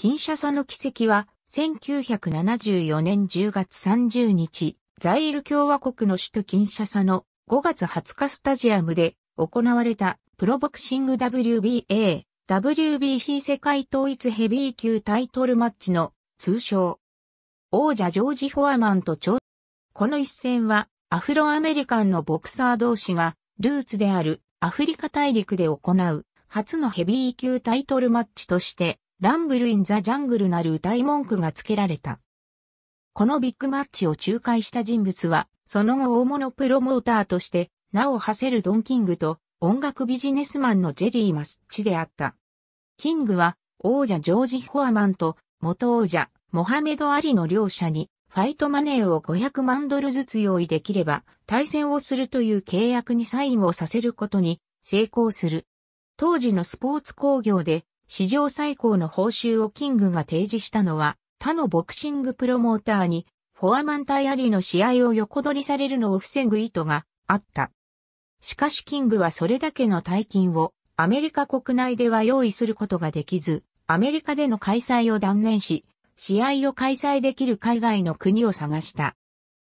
キンシャサの奇跡は、1974年10月30日、ザイール共和国の首都キンシャサの5月20日スタジアムで行われたプロボクシング WBA、WBC 世界統一ヘビー級タイトルマッチの通称。王者ジョージ・フォアマンと超、この一戦はアフロアメリカンのボクサー同士がルーツであるアフリカ大陸で行う初のヘビー級タイトルマッチとしてランブルインザジャングルなる歌い文句が付けられた。このビッグマッチを仲介した人物は、その後大物プロモーターとして、名を馳せるドン・キングと音楽ビジネスマンのジェリー・マスチであった。キングは王者ジョージ・フォアマンと元王者モハメド・アリの両者にファイトマネーを500万ドルずつ用意できれば対戦をするという契約にサインをさせることに成功する。当時のスポーツ工業で史上最高の報酬をキングが提示したのは、他のボクシングプロモーターに、フォアマン対アリの試合を横取りされるのを防ぐ意図があった。しかしキングはそれだけの大金をアメリカ国内では用意することができず、アメリカでの開催を断念し、試合を開催できる海外の国を探した。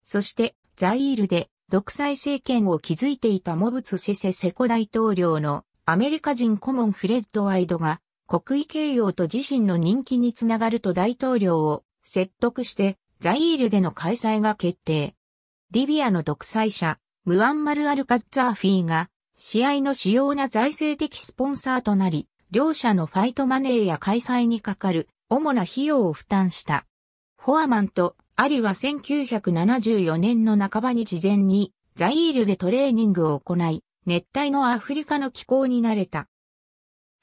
そして、ザイールで独裁政権を築いていたモブツセセセコ大統領のアメリカ人顧問フレッド・ワイドが国威形容と自身の人気につながると大統領を説得してザイールでの開催が決定。リビアの独裁者、ムアンマル・アルカッザーフィーが試合の主要な財政的スポンサーとなり、両者のファイトマネーや開催にかかる主な費用を負担した。フォアマンとアリは1974年の半ばに事前にザイールでトレーニングを行い、熱帯のアフリカの気候に慣れた。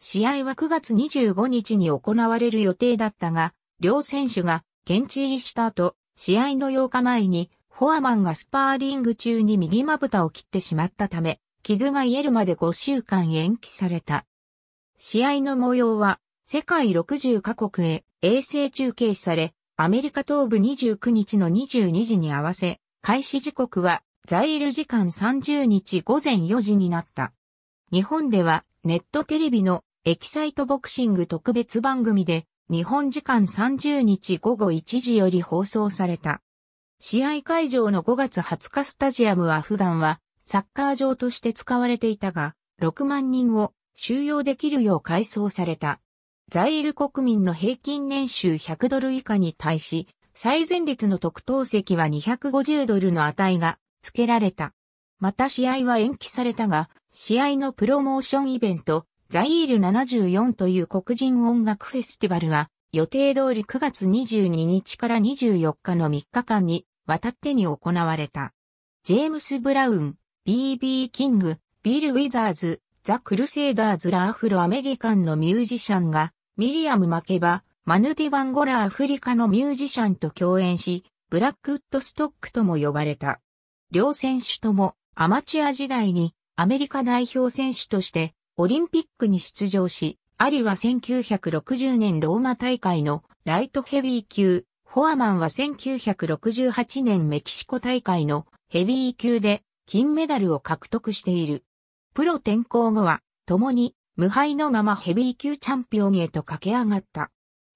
試合は9月25日に行われる予定だったが、両選手が現地入りした後、試合の8日前に、フォアマンがスパーリング中に右まぶたを切ってしまったため、傷が癒えるまで5週間延期された。試合の模様は、世界60カ国へ衛星中継され、アメリカ東部29日の22時に合わせ、開始時刻は在イル時間30日午前4時になった。日本ではネットテレビのエキサイトボクシング特別番組で日本時間30日午後1時より放送された。試合会場の5月20日スタジアムは普段はサッカー場として使われていたが、6万人を収容できるよう改装された。ザイール国民の平均年収100ドル以下に対し、最前列の特等席は250ドルの値が付けられた。また試合は延期されたが、試合のプロモーションイベント、ザイール74という黒人音楽フェスティバルが予定通り9月22日から24日の3日間にわたってに行われた。ジェームス・ブラウン、B.B. キング、ビル・ウィザーズ、ザ・クルセイダーズらアフロアメリカンのミュージシャンがミリアム・マケバ、マヌディ・ワンゴラアフリカのミュージシャンと共演し、ブラックウッドストックとも呼ばれた。両選手ともアマチュア時代にアメリカ代表選手としてオリンピックに出場し、アリは1960年ローマ大会のライトヘビー級、フォアマンは1968年メキシコ大会のヘビー級で金メダルを獲得している。プロ転向後は、共に無敗のままヘビー級チャンピオンへと駆け上がった。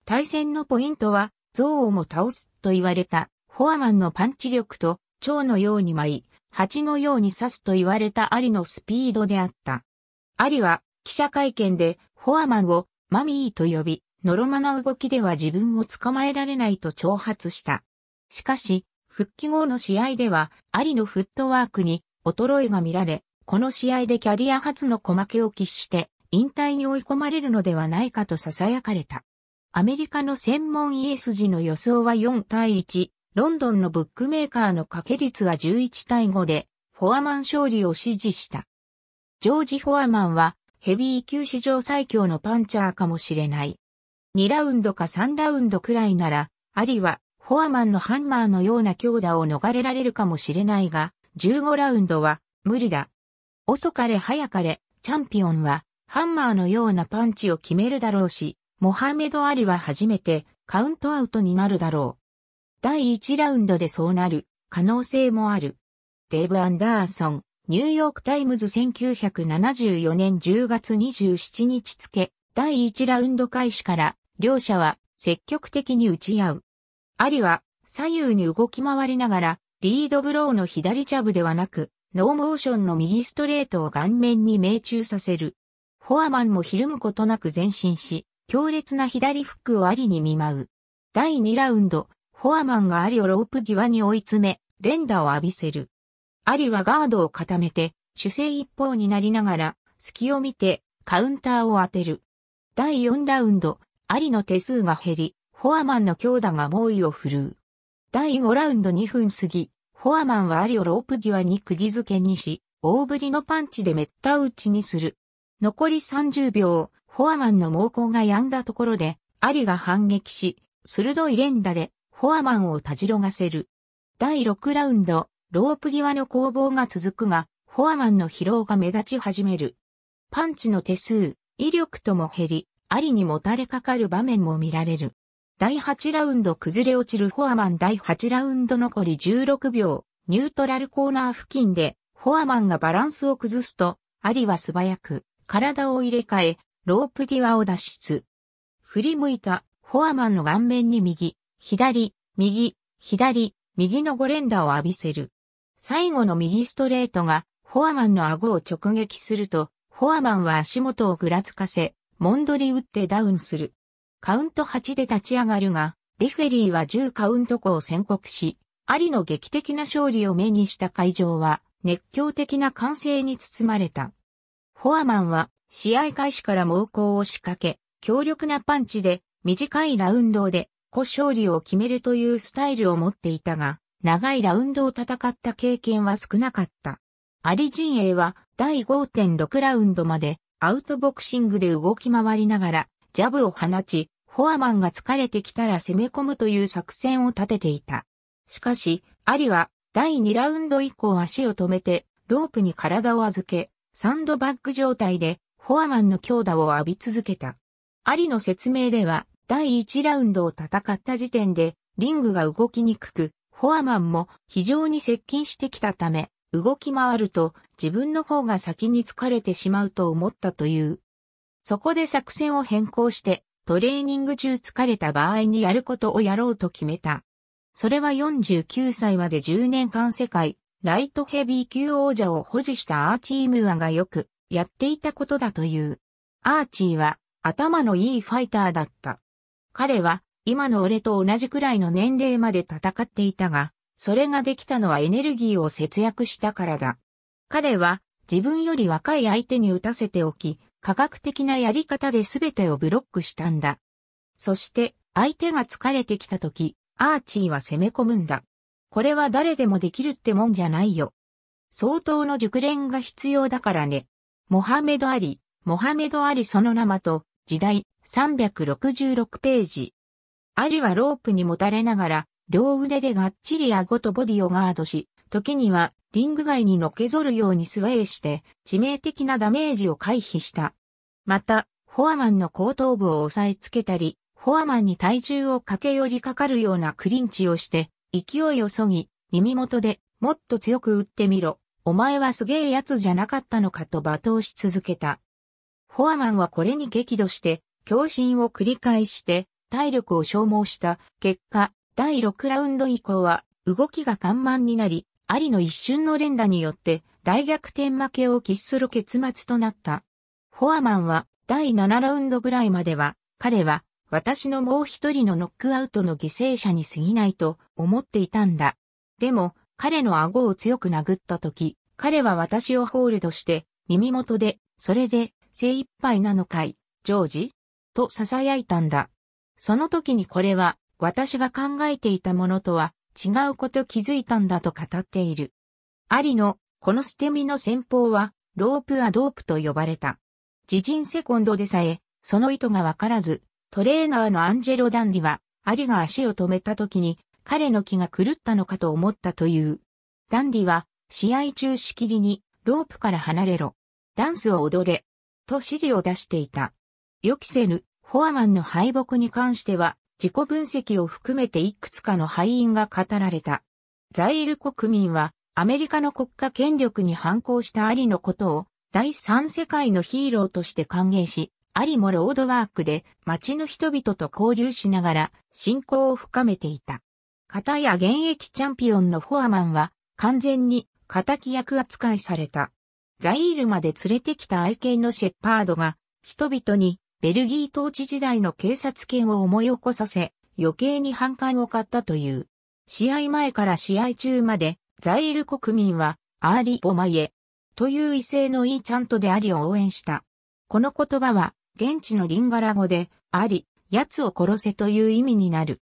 対戦のポイントは、憎悪も倒すと言われたフォアマンのパンチ力と、蝶のように舞い、蜂のように刺すと言われたアリのスピードであった。アリは記者会見でフォアマンをマミーと呼び、のろまな動きでは自分を捕まえられないと挑発した。しかし、復帰後の試合では、アリのフットワークに衰えが見られ、この試合でキャリア初の小負けを喫して、引退に追い込まれるのではないかと囁かれた。アメリカの専門家筋の予想は4対1、ロンドンのブックメーカーの掛け率は11対5で、フォアマン勝利を支持した。ジョージ・フォアマンはヘビー級史上最強のパンチャーかもしれない。2ラウンドか3ラウンドくらいなら、アリはフォアマンのハンマーのような強打を逃れられるかもしれないが、15ラウンドは無理だ。遅かれ早かれ、チャンピオンはハンマーのようなパンチを決めるだろうし、モハメド・アリは初めてカウントアウトになるだろう。第1ラウンドでそうなる可能性もある。デーブ・アンダーソン。ニューヨークタイムズ1974年10月27日付、第1ラウンド開始から、両者は積極的に打ち合う。アリは左右に動き回りながら、リードブローの左ジャブではなく、ノーモーションの右ストレートを顔面に命中させる。フォアマンもひるむことなく前進し、強烈な左フックをアリに見舞う。第2ラウンド、フォアマンがアリをロープ際に追い詰め、連打を浴びせる。アリはガードを固めて、主勢一方になりながら、隙を見て、カウンターを当てる。第4ラウンド、アリの手数が減り、フォアマンの強打が猛威を振るう。第5ラウンド2分過ぎ、フォアマンはアリをロープ際に釘付けにし、大振りのパンチでめった打ちにする。残り30秒、フォアマンの猛攻が止んだところで、アリが反撃し、鋭い連打で、フォアマンをたじろがせる。第6ラウンド、ロープ際の攻防が続くが、フォアマンの疲労が目立ち始める。パンチの手数、威力とも減り、ありにもたれかかる場面も見られる。第8ラウンド崩れ落ちるフォアマン第8ラウンド残り16秒、ニュートラルコーナー付近で、フォアマンがバランスを崩すと、アリは素早く、体を入れ替え、ロープ際を脱出。振り向いた、フォアマンの顔面に右、左、右、左、右の5連打を浴びせる。最後の右ストレートが、フォアマンの顎を直撃すると、フォアマンは足元をぐらつかせ、モンドリ打ってダウンする。カウント8で立ち上がるが、リフェリーは10カウント後を宣告し、アリの劇的な勝利を目にした会場は、熱狂的な歓声に包まれた。フォアマンは、試合開始から猛攻を仕掛け、強力なパンチで、短いラウンドで、故勝利を決めるというスタイルを持っていたが、長いラウンドを戦った経験は少なかった。アリ陣営は第5.6ラウンドまでアウトボクシングで動き回りながらジャブを放ち、フォアマンが疲れてきたら攻め込むという作戦を立てていた。しかし、アリは第2ラウンド以降足を止めてロープに体を預け、サンドバッグ状態でフォアマンの強打を浴び続けた。アリの説明では第1ラウンドを戦った時点でリングが動きにくく、フアマンも非常に接近してきたため、動き回ると自分の方が先に疲れてしまうと思ったという。そこで作戦を変更して、トレーニング中疲れた場合にやることをやろうと決めた。それは49歳まで10年間世界、ライトヘビー級王者を保持したアーチームアがよくやっていたことだという。アーチーは頭のいいファイターだった。彼は今の俺と同じくらいの年齢まで戦っていたが、それができたのはエネルギーを節約したからだ。彼は自分より若い相手に打たせておき、科学的なやり方で全てをブロックしたんだ。そして相手が疲れてきた時、アーチーは攻め込むんだ。これは誰でもできるってもんじゃないよ。相当の熟練が必要だからね。モハメド・アリ、モハメド・アリその名と、時代366ページ。リはロープにもたれながら、両腕でがっちり顎とボディをガードし、時にはリング外にのけぞるようにスウェーして、致命的なダメージを回避した。また、フォアマンの後頭部を押さえつけたり、フォアマンに体重を駆け寄りかかるようなクリンチをして、勢いをそぎ、耳元でもっと強く打ってみろ。お前はすげえやつじゃなかったのかと罵倒し続けた。フォアマンはこれに激怒して、強振を繰り返して、体力を消耗した結果、第6ラウンド以降は動きが緩慢になり、アリの一瞬の連打によって大逆転負けを喫する結末となった。フォアマンは第7ラウンドぐらいまでは、彼は私のもう一人のノックアウトの犠牲者に過ぎないと思っていたんだ。でも、彼の顎を強く殴った時、彼は私をホールドして、耳元で、それで、精一杯なのかい、ジョージと囁いたんだ。その時にこれは私が考えていたものとは違うこと気づいたんだと語っている。アリのこの捨て身の戦法はロープアドープと呼ばれた。自陣セコンドでさえその意図がわからずトレーナーのアンジェロ・ダンディはアリが足を止めた時に彼の気が狂ったのかと思ったという。ダンディは試合中しきりにロープから離れろ。ダンスを踊れ。と指示を出していた。予期せぬフォアマンの敗北に関しては、自己分析を含めていくつかの敗因が語られた。ザイール国民は、アメリカの国家権力に反抗したアリのことを、第三世界のヒーローとして歓迎し、アリもロードワークで街の人々と交流しながら、信仰を深めていた。片や現役チャンピオンのフォアマンは、完全に敵役扱いされた。ザイールまで連れてきた愛犬のシェパードが、人々にベルギー統治時代の警察権を思い起こさせ、余計に反感を買ったという。試合前から試合中まで、ザイル国民は、アーリ・ボマイエ、という威勢のいいチャントでアリを応援した。この言葉は、現地のリンガラ語で、アリ、奴を殺せという意味になる。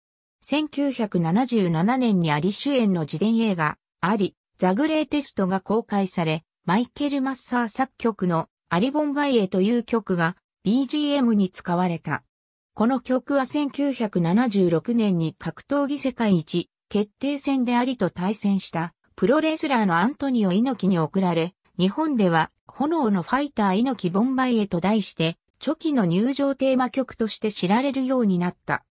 1977年にアリ主演の自伝映画、アリ、ザグレーテストが公開され、マイケル・マッサー作曲のアリ・ボンバイエという曲が BGM に使われた。この曲は1976年に格闘技世界一決定戦でありと対戦したプロレスラーのアントニオ猪木に贈られ、日本では炎のファイター猪木ボンバイへと題してチョキの入場テーマ曲として知られるようになった。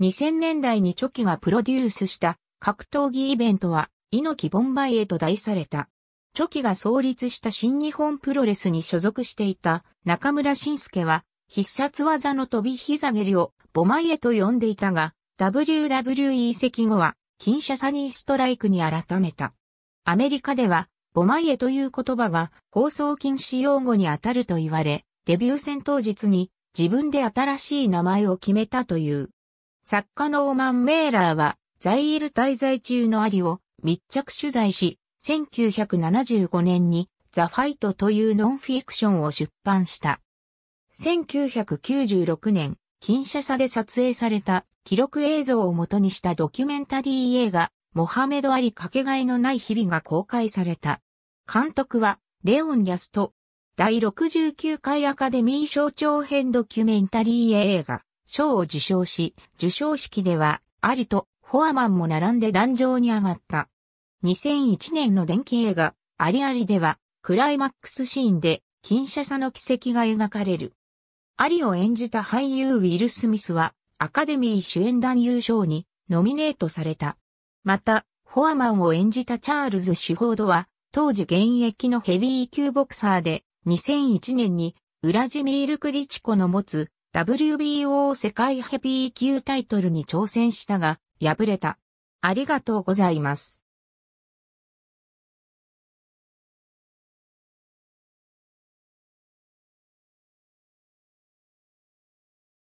2000年代にチョキがプロデュースした格闘技イベントは猪木ボンバイへと題された。初期が創立した新日本プロレスに所属していた中村晋介は必殺技の飛び膝蹴りをボマイエと呼んでいたが、WWE 移籍後は、金車サニーストライクに改めた。アメリカでは、ボマイエという言葉が放送禁止用語に当たると言われ、デビュー戦当日に自分で新しい名前を決めたという。作家のオーマン・メーラーは、ザイル滞在中のアリを密着取材し、1975年にザ・ファイトというノンフィクションを出版した。1996年、金社差で撮影された記録映像を元にしたドキュメンタリー映画、モハメド・アリかけがえのない日々が公開された。監督は、レオン・ヤスト。第69回アカデミー賞長編ドキュメンタリー映画、賞を受賞し、受賞式では、アリとフォアマンも並んで壇上に上がった。2001年の電気映画、ありありでは、クライマックスシーンで、金シ差の奇跡が描かれる。アリを演じた俳優ウィル・スミスは、アカデミー主演男優賞にノミネートされた。また、フォアマンを演じたチャールズ・シュフォードは、当時現役のヘビー級ボクサーで、2001年に、ウラジミール・クリチコの持つ WBO 世界ヘビー級タイトルに挑戦したが、敗れた。ありがとうございます。